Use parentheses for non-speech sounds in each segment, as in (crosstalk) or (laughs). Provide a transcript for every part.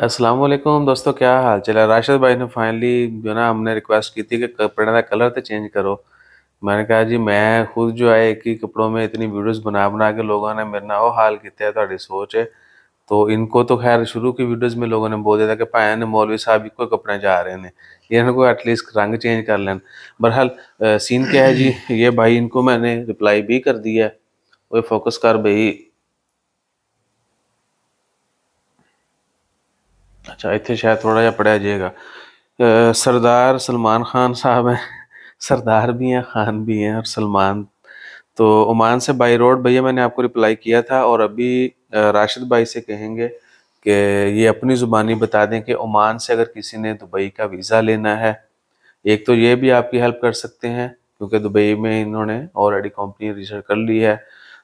असलम दोस्तों क्या हाल चल है राशिद भाई ने फाइनली जो ना हमने रिक्वेस्ट की थी कि कपड़े का कलर तो चेंज करो मैंने कहा जी मैं खुद जो है एक ही कपड़ों में इतनी वीडियोस बना बना के लोगों ने मेरे ना वो हाल किया थोड़ी सोच है तो इनको तो खैर शुरू की वीडियोस में लोगों ने बोल दिया था कि भाया ने मौलवी साहब इको कपड़े जा रहे हैं इनको एटलीस्ट रंग चेंज कर लेन बहरहाल सीन क्या है जी ये भाई इनको मैंने रिप्लाई भी कर दिया है वो फोकस कर भाई अच्छा इतने शायद थोड़ा जहा पढ़ा जाएगा सरदार सलमान खान साहब हैं (laughs) सरदार भी हैं खान भी हैं और सलमान तो ओमान से बाई रोड भैया मैंने आपको रिप्लाई किया था और अभी राशिद भाई से कहेंगे कि ये अपनी ज़ुबानी बता दें कि ओमान से अगर किसी ने दुबई का वीज़ा लेना है एक तो ये भी आपकी हेल्प कर सकते हैं क्योंकि दुबई में इन्होंने ऑलरेडी कंपनी रजिस्टर कर ली है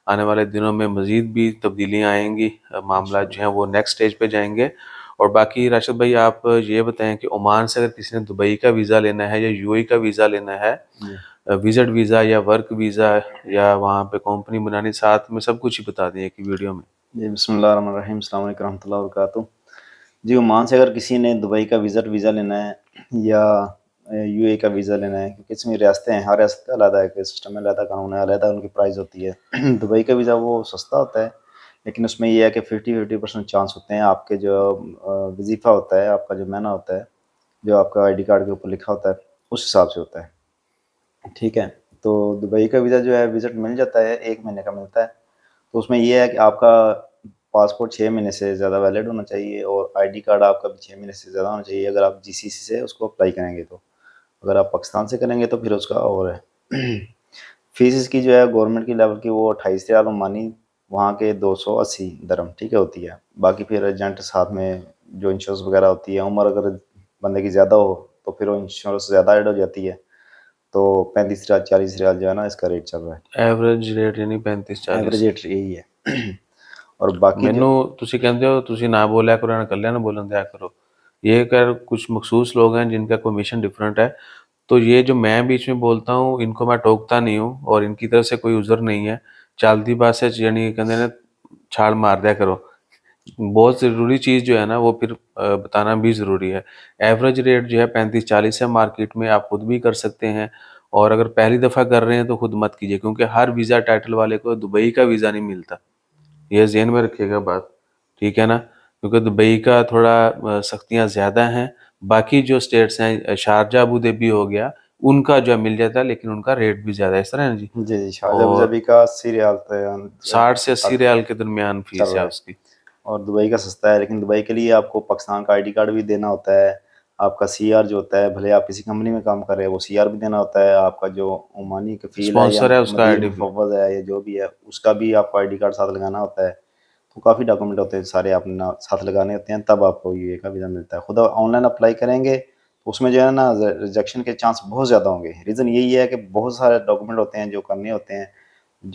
आने वाले दिनों में मज़ीद भी तब्दीलियाँ आएंगी मामला जो है वो नेक्स्ट स्टेज पर जाएंगे और बाकी राशिद भाई आप ये बताएं कि ओमान से अगर किसी ने दुबई का वीज़ा लेना है या यूएई का वीज़ा लेना है विजिट वीज़ा या वर्क वीज़ा या वहाँ पे कंपनी बनानी साथ में सब कुछ ही बता दें कि वीडियो में जी बसमीम वरम्त वरक जी ओमान से अगर किसी ने दुबई का विजिट वीज़ा लेना है या ए का वीज़ा लेना है क्योंकि इसमें रियासतें हैं हर रियासत का अलहदा है सिस्टम में अलहदा कानून है अलहदा उनकी प्राइस होती है (clears throat) दुबई का वीज़ा वो सस्ता होता है लेकिन उसमें यह है कि फिफ्टी फिफ्टी परसेंट चांस होते हैं आपके जो वजीफ़ा होता है आपका जो मैना होता है जो आपका आईडी कार्ड के ऊपर लिखा होता है उस हिसाब से होता है ठीक है तो दुबई का वीज़ा जो है विज़िट मिल जाता है एक महीने का मिलता है तो उसमें यह है कि आपका पासपोर्ट छः महीने से ज़्यादा वैलिड होना चाहिए और आईडी कार्ड आपका भी छः महीने से ज़्यादा होना चाहिए अगर आप सी से उसको अप्लाई करेंगे तो अगर आप पाकिस्तान से करेंगे तो फिर उसका और है फीस (clears throat) की जो है गवर्नमेंट की लेवल की वो अट्ठाईस हज़ार मानी वहाँ के 280 दरम ठीक है होती है बाकी फिर एजेंट साथ में जो इंश्योरेंस वगैरह होती है उम्र अगर बंदे की ज़्यादा हो तो फिर वो इंश्योरेंस ज़्यादा ऐड हो जाती है तो पैंतीस रियाल चालीस रियाल जो है ना इसका रेट चल रहा है एवरेज रेट यानी पैंतीस चालीस एवरेज रेट यही है (clears throat) और बाकी ਮੈਨੂੰ तुम कहते हो तुम ना ਬੋਲਿਆ करो ना कल्याण बोलन ਬੋਲਣ करो ये कर कुछ मखसूस लोग हैं जिनका कोई मिशन डिफरेंट है तो ये जो मैं बीच में बोलता हूँ इनको मैं टोकता नहीं हूँ और इनकी तरफ से कोई उज़र नहीं है चालती बासेज यानी कहते हैं छाल मार दिया करो बहुत ज़रूरी चीज़ जो है ना वो फिर बताना भी ज़रूरी है एवरेज रेट जो है पैंतीस चालीस है मार्केट में आप खुद भी कर सकते हैं और अगर पहली दफ़ा कर रहे हैं तो खुद मत कीजिए क्योंकि हर वीज़ा टाइटल वाले को दुबई का वीज़ा नहीं मिलता यह जेन में रखिएगा बात ठीक है ना क्योंकि दुबई का थोड़ा सख्तियाँ ज़्यादा हैं बाकी जो स्टेट्स हैं शारजा अबू हो गया उनका जो मिल जाता है लेकिन उनका रेट भी ज्यादा है इस तरह है ना जी जी जी शाहजहां का अस्सी रियाल साठ से अस्सी रियाल के दरमियान फीस है उसकी और दुबई का सस्ता है लेकिन दुबई के लिए आपको पाकिस्तान का आईडी कार्ड भी देना होता है आपका सीआर जो होता है भले आप किसी कंपनी में काम कर रहे हैं वो सीआर भी देना होता है आपका जो ओमानी कफील है, है उसका आईडी फवज है या जो भी है उसका भी आपको आईडी कार्ड साथ लगाना होता है तो काफ़ी डॉक्यूमेंट होते हैं सारे आपने साथ लगाने होते हैं तब आपको ये का वीज़ा मिलता है खुद ऑनलाइन अप्लाई करेंगे तो उसमें जो है ना रिजेक्शन के चांस बहुत ज़्यादा होंगे रीज़न यही है कि बहुत सारे डॉक्यूमेंट होते हैं जो करने होते हैं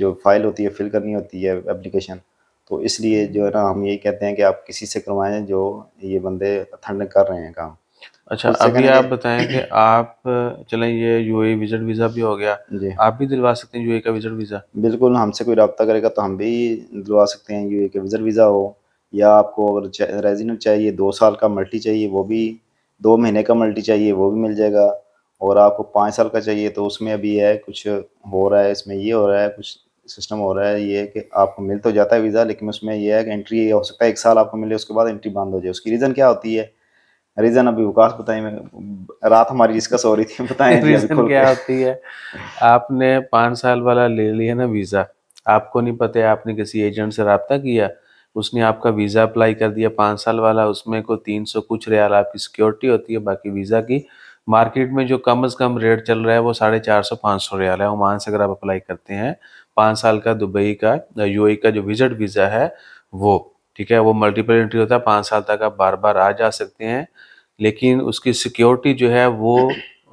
जो फाइल होती है फिल करनी होती है एप्लीकेशन तो इसलिए जो है ना हम यही कहते हैं कि आप किसी से करवाएं जो ये बंदे अथंड कर रहे हैं काम अच्छा अभी आप बताएं कि आप चलें ये यू ए विजिट वीज़ा भी हो गया जी आप भी दिलवा सकते हैं यू का विजिट वीज़ा बिल्कुल हमसे कोई रबता करेगा तो हम भी दिलवा सकते हैं यू का विजिट वीज़ा हो या आपको अगर रेजिडेंट चाहिए दो साल का मल्टी चाहिए वो भी दो महीने का मल्टी चाहिए वो भी मिल जाएगा और आपको पाँच साल का चाहिए तो उसमें अभी है कुछ हो रहा है इसमें ये हो रहा है कुछ सिस्टम हो रहा है ये है कि आपको मिल तो जाता है वीज़ा लेकिन उसमें ये है कि एंट्री हो सकता है एक साल आपको मिले उसके बाद एंट्री बंद हो जाए उसकी रीज़न क्या होती है रीज़न अभी विकास बताएं रात हमारी डिस्कस हो रही थी बताएं रीज़न (laughs) क्या होती है आपने पाँच साल वाला ले लिया ना वीज़ा आपको नहीं पता आपने किसी एजेंट से रबता किया उसने आपका वीज़ा अप्लाई कर दिया पाँच साल वाला उसमें को तीन सौ कुछ रियाल आपकी सिक्योरिटी होती है बाकी वीज़ा की मार्केट में जो कम अज़ कम रेट चल रहा है वो साढ़े चार सौ पाँच सौ रियाल है ओमान से अगर आप अप्लाई करते हैं पाँच साल का दुबई का यू का जो विजिट वीज़ा है वो ठीक है वो मल्टीपल एंट्री होता है पाँच साल तक आप बार बार आ जा सकते हैं लेकिन उसकी सिक्योरिटी जो है वो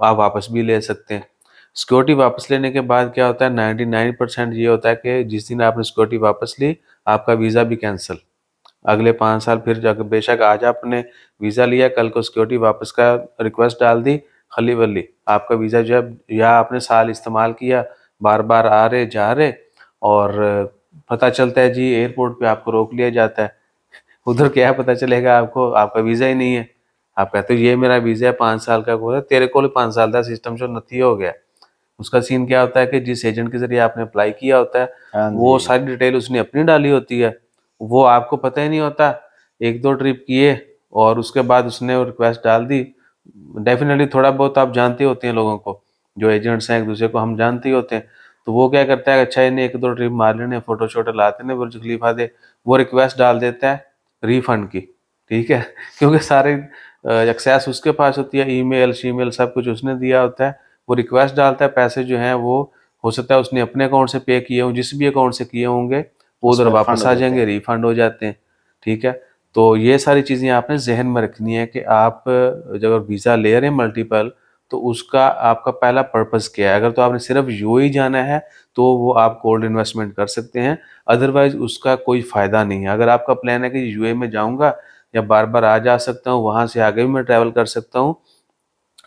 आप वापस भी ले सकते हैं सिक्योरिटी वापस लेने के बाद क्या होता है नाइन्टी नाइन परसेंट ये होता है कि जिस दिन आपने सिक्योरिटी वापस ली आपका वीज़ा भी कैंसिल अगले पाँच साल फिर बेशक आज आपने वीज़ा लिया कल को सिक्योरिटी वापस का रिक्वेस्ट डाल दी खली वली आपका वीज़ा जो है या आपने साल इस्तेमाल किया बार बार आ रहे जा रहे और पता चलता है जी एयरपोर्ट पे आपको रोक लिया जाता है उधर क्या पता चलेगा आपको आपका वीज़ा ही नहीं है आप कहते हो ये मेरा वीज़ा है पाँच साल का कोर्स तेरे को पाँच साल का सिस्टम जो नथी हो गया उसका सीन क्या होता है कि जिस एजेंट के जरिए आपने अप्लाई किया होता है हाँ वो सारी डिटेल उसने अपनी डाली होती है वो आपको पता ही नहीं होता एक दो ट्रिप किए और उसके बाद उसने रिक्वेस्ट डाल दी डेफिनेटली थोड़ा बहुत आप जानते होते हैं लोगों को जो एजेंट्स हैं एक दूसरे को हम जानते ही होते हैं तो वो क्या करता है अच्छा इन्हें एक दो ट्रिप मार लेने फोटो शोटो लाते हैं बुर्ज खलीफा दे वो रिक्वेस्ट डाल देता है रिफंड की ठीक है (laughs) क्योंकि सारे एक्सेस उसके पास होती है ईमेल शीमेल सब कुछ उसने दिया होता है वो रिक्वेस्ट डालता है पैसे जो हैं वो हो सकता है उसने अपने अकाउंट से पे किए हों जिस भी अकाउंट से किए होंगे वो उधर वापस आ जाएंगे रिफंड हो जाते हैं ठीक है तो ये सारी चीज़ें आपने जहन में रखनी है कि आप जब वीज़ा ले रहे हैं मल्टीपल तो उसका आपका पहला पर्पस क्या है अगर तो आपने सिर्फ यू ही जाना है तो वो आप गोल्ड इन्वेस्टमेंट कर सकते हैं अदरवाइज उसका कोई फ़ायदा नहीं है अगर आपका प्लान है कि यू में जाऊँगा या बार बार आ जा सकता हूँ वहाँ से आगे भी मैं ट्रैवल कर सकता हूँ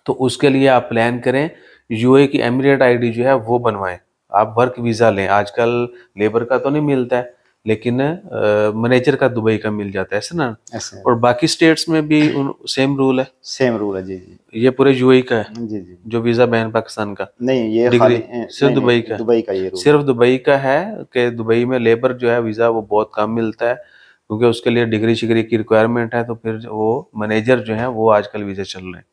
तो उसके लिए आप प्लान करें यूए की एमिरेट आई जो है वो बनवाएं आप वर्क वीज़ा लें आजकल लेबर का तो नहीं मिलता है लेकिन मैनेजर का दुबई का मिल जाता है ऐसे ना ऐसे और बाकी स्टेट्स में भी उन, सेम रूल है सेम रूल है जी जी ये पूरे यूएई का है जी जी जो वीजा बैन पाकिस्तान का नहीं ये डिग्री सिर्फ दुबई का दुबई का ये रूल सिर्फ दुबई का है कि दुबई में लेबर जो है वीजा वो बहुत कम मिलता है क्योंकि उसके लिए डिग्री शिग्री की रिक्वायरमेंट है तो फिर वो मैनेजर जो है वो आजकल वीजा चल रहे हैं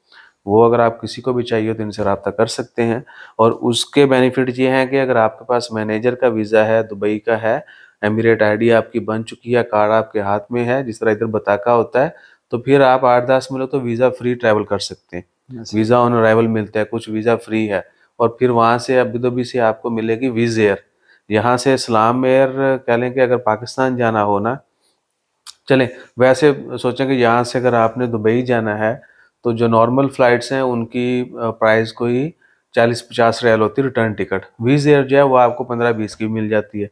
वो अगर आप किसी को भी चाहिए तो इनसे रबता कर सकते हैं और उसके बेनिफिट ये हैं कि अगर आपके पास मैनेजर का वीज़ा है दुबई का है एमिरेट आईडी आपकी बन चुकी है कार्ड आपके हाथ में है जिस तरह इधर बताका होता है तो फिर आप आठ दस मिलो तो वीज़ा फ्री ट्रैवल कर सकते हैं वीज़ा ऑन अराइवल मिलता है कुछ वीज़ा फ्री है और फिर वहाँ से अभी धोबी से आपको मिलेगी वीजेयर एयर यहाँ से इस्लाम एयर कह लें कि अगर पाकिस्तान जाना हो ना चलें वैसे सोचें कि यहाँ से अगर आपने दुबई जाना है तो जो नॉर्मल फ्लाइट्स हैं उनकी प्राइस कोई चालीस पचास रियाल होती है रिटर्न टिकट वीज एयर जो है वो आपको पंद्रह बीस की मिल जाती है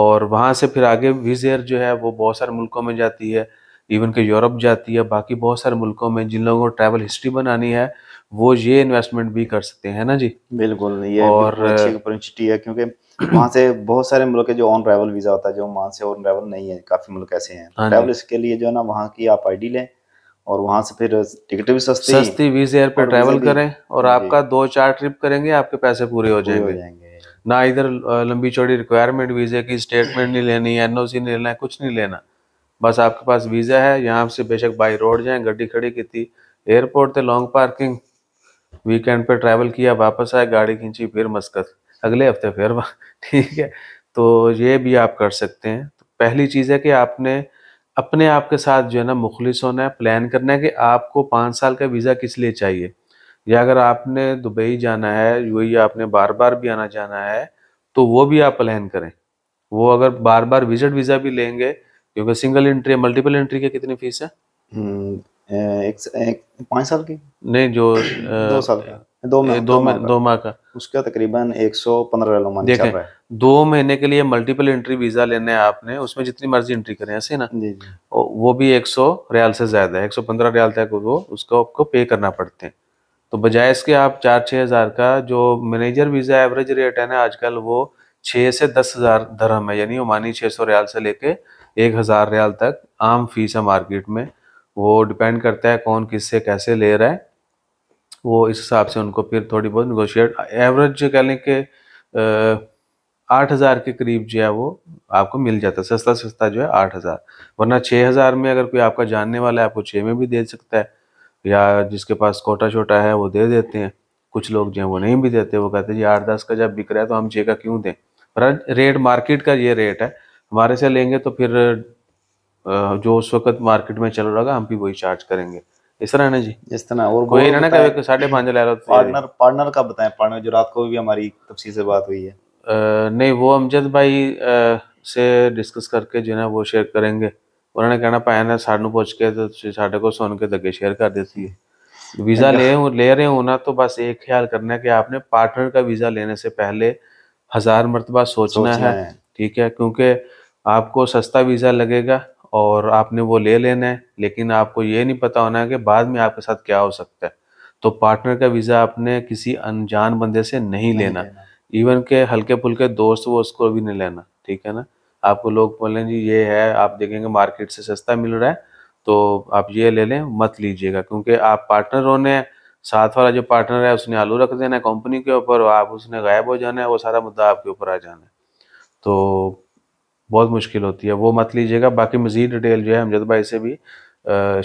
और वहाँ से फिर आगे वीज एयर जो है वो बहुत सारे मुल्कों में जाती है इवन के यूरोप जाती है बाकी बहुत सारे मुल्कों में जिन लोगों को ट्रैवल हिस्ट्री बनानी है वो ये इन्वेस्टमेंट भी कर सकते हैं ना जी बिल्कुल ये और अच्छी है क्योंकि (clears throat) वहाँ से बहुत सारे मुल्क है जो ऑन ट्रैवल वीज़ा होता है जो वहाँ से ऑन ट्रैवल नहीं है काफ़ी मुल्क ऐसे हैं ट्रैवल हाँ इसके लिए जो है ना वहाँ की आप आई लें और वहाँ से फिर टिकट भी सस्ती सस्ती बीस एयर पर ट्रेवल करें और आपका दो चार ट्रिप करेंगे आपके पैसे पूरे हो जाएंगे ना इधर लंबी चौड़ी रिक्वायरमेंट वीजे की स्टेटमेंट नहीं लेनी है एनओसी नहीं लेना है कुछ नहीं लेना बस आपके पास वीज़ा है यहाँ से बेशक बाई रोड जाए गड्डी खड़ी की थी एयरपोर्ट थे लॉन्ग पार्किंग वीकेंड पे ट्रैवल किया वापस आए गाड़ी खींची फिर मस्कत अगले हफ्ते फिर (laughs) ठीक है तो ये भी आप कर सकते हैं तो पहली चीज़ है कि आपने अपने आप के साथ जो है ना मुखलिस होना है प्लान करना है कि आपको पाँच साल का वीज़ा किस लिए चाहिए या अगर आपने दुबई जाना है यू आपने बार बार भी आना जाना है तो वो भी आप प्लान करें वो अगर बार बार विजिट वीज़ा भी लेंगे क्योंकि सिंगल एंट्री मल्टीपल एंट्री की कितनी फीस है हम्म, एक, एक, पाँच साल की नहीं जो दो साल का दो महीने माह का उसका तकरीबन एक सौ पंद्रह देखें दो महीने के लिए मल्टीपल एंट्री वीजा लेने हैं आपने उसमें जितनी मर्जी एंट्री करें ऐसे ना जी जी। वो भी एक सौ रियाल से ज्यादा है एक सौ पंद्रह रियाल तक वो उसको आपको पे करना पड़ते हैं तो बजाय इसके आप चार छः हज़ार का जो मैनेजर वीज़ा एवरेज रेट है ना आजकल वो छः से दस हज़ार धर्म है यानी मानी छः सौ रियाल से लेके एक हज़ार रियाल तक आम फीस है मार्केट में वो डिपेंड करता है कौन किससे कैसे ले रहा है वो इस हिसाब से उनको फिर थोड़ी बहुत निगोशिएट एवरेज कह लें कि आठ हज़ार के करीब जो है वो आपको मिल जाता है सस्ता सस्ता जो है आठ हज़ार वरना छः हज़ार में अगर कोई आपका जानने वाला है आपको छः में भी दे सकता है या जिसके पास कोटा छोटा है वो दे देते हैं कुछ लोग जो हैं वो नहीं भी देते वो कहते हैं जी आठ दस का जब बिक रहा है तो हम छः का क्यों दें पर रेट मार्केट का ये रेट है हमारे से लेंगे तो फिर जो उस वक्त मार्केट में चल रहा होगा हम भी वही चार्ज करेंगे इस तरह ना जी इस तरह और कोई ना ना साढ़े पाँच ले रहा पार्टनर पार्टनर का बताएं पार्टनर जो रात को भी हमारी तफसी से बात हुई है आ, नहीं वो अमजद भाई आ, से डिस्कस करके जो है वो शेयर करेंगे उन्होंने कहना पाया ना साढ़े पहुँच के तो साढ़े को सुन के दगे शेयर कर देती है वीज़ा अच्छा। ले ले रहे हो ना तो बस एक ख्याल करना है कि आपने पार्टनर का वीज़ा लेने से पहले हज़ार मरतबा सोचना, सोचना है ठीक है क्योंकि आपको सस्ता वीज़ा लगेगा और आपने वो ले लेना है लेकिन आपको ये नहीं पता होना है कि बाद में आपके साथ क्या हो सकता है तो पार्टनर का वीज़ा आपने किसी अनजान बंदे से नहीं, नहीं लेना इवन के हल्के फुल्के दोस्त वो उसको भी नहीं लेना ठीक है ना आपको लोग बोलें जी ये है आप देखेंगे मार्केट से सस्ता मिल रहा है तो आप ये ले लें मत लीजिएगा क्योंकि आप पार्टनर होने साथ वाला जो पार्टनर है उसने आलू रख देना है कंपनी के ऊपर आप उसने गायब हो जाना है वो सारा मुद्दा आपके ऊपर आ जाना है तो बहुत मुश्किल होती है वो मत लीजिएगा बाकी मज़ीद डिटेल जो है हमजद भाई से भी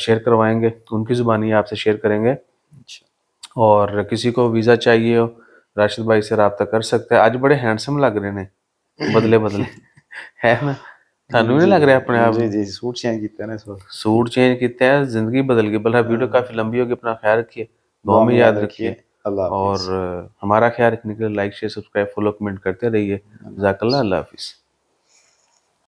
शेयर करवाएंगे उनकी ज़ुबानी आपसे शेयर करेंगे अच्छा। और किसी को वीज़ा चाहिए हो राशिद भाई से रबता कर सकते हैं आज बड़े हैंडसम लग रहे हैं बदले बदले (laughs) है ना थानू नहीं लग रहा अपने आप जी ਜੀ ਸੂਟ ਚੇਂਜ ਕੀਤਾ ਨਾ ਇਸ ਵਾਰ ਸੂਟ ਚੇਂਜ ਕੀਤਾ ਹੈ ਜ਼ਿੰਦਗੀ ਬਦਲ ਗਈ ਬਲਹਾ ਵੀਡੀਓ ਕਾਫੀ ਲੰਬੀ ਹੋ ਗਈ ਆਪਣਾ ਖਿਆਲ ਰੱਖिए में याद रखिए और हमारा ख्याल रखने के लिए like share subscribe follow comment करते रहिए जजाकल्ला अल्लाह हाफिज़